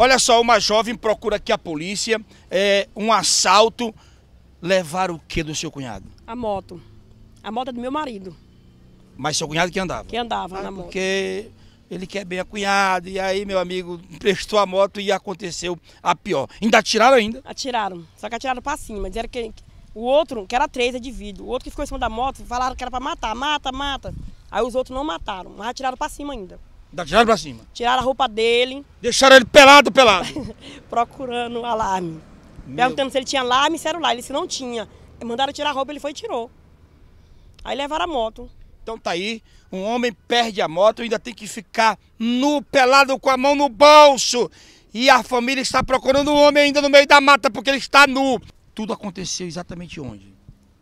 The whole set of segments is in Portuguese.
Olha só, uma jovem procura aqui a polícia, é, um assalto. Levar o que do seu cunhado? A moto. A moto é do meu marido. Mas seu cunhado que andava? Que andava ah, na moto. Porque ele quer bem a cunhada, e aí meu amigo emprestou a moto e aconteceu a pior. Ainda atiraram ainda? Atiraram, só que atiraram pra cima. Disseram que o outro, que era três, é divido. O outro que ficou em cima da moto, falaram que era pra matar, mata, mata. Aí os outros não mataram, mas atiraram pra cima ainda. Da tiraram pra cima. Tiraram a roupa dele. Deixaram ele pelado, pelado. procurando alarme. Meu... Perguntando se ele tinha alarme e celular. Ele disse não tinha. Mandaram tirar a roupa, ele foi e tirou. Aí levaram a moto. Então tá aí, um homem perde a moto e ainda tem que ficar nu, pelado, com a mão no bolso. E a família está procurando o um homem ainda no meio da mata porque ele está nu. Tudo aconteceu exatamente onde?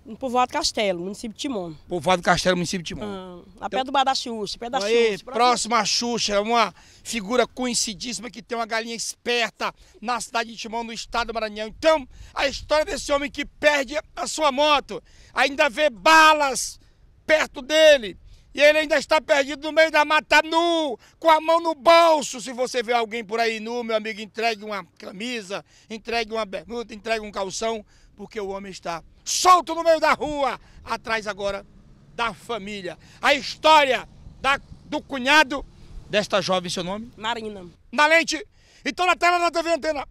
no povoado Castelo, município de Timon. Povoado Castelo, município de Timon. Ah, a então, pé do Bar da Xuxa, pé da aí, Xuxa. Próximo à Xuxa, é uma figura conhecidíssima que tem uma galinha esperta na cidade de Timon, no estado do Maranhão. Então, a história desse homem que perde a sua moto, ainda vê balas perto dele, e ele ainda está perdido no meio da mata nu, com a mão no bolso. Se você vê alguém por aí nu, meu amigo, entregue uma camisa, entregue uma bermuda, entregue um calção, porque o homem está solto no meio da rua, atrás agora da família. A história da, do cunhado desta jovem, seu nome? Marina. Na lente. Então na tela da TV Antena.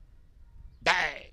10.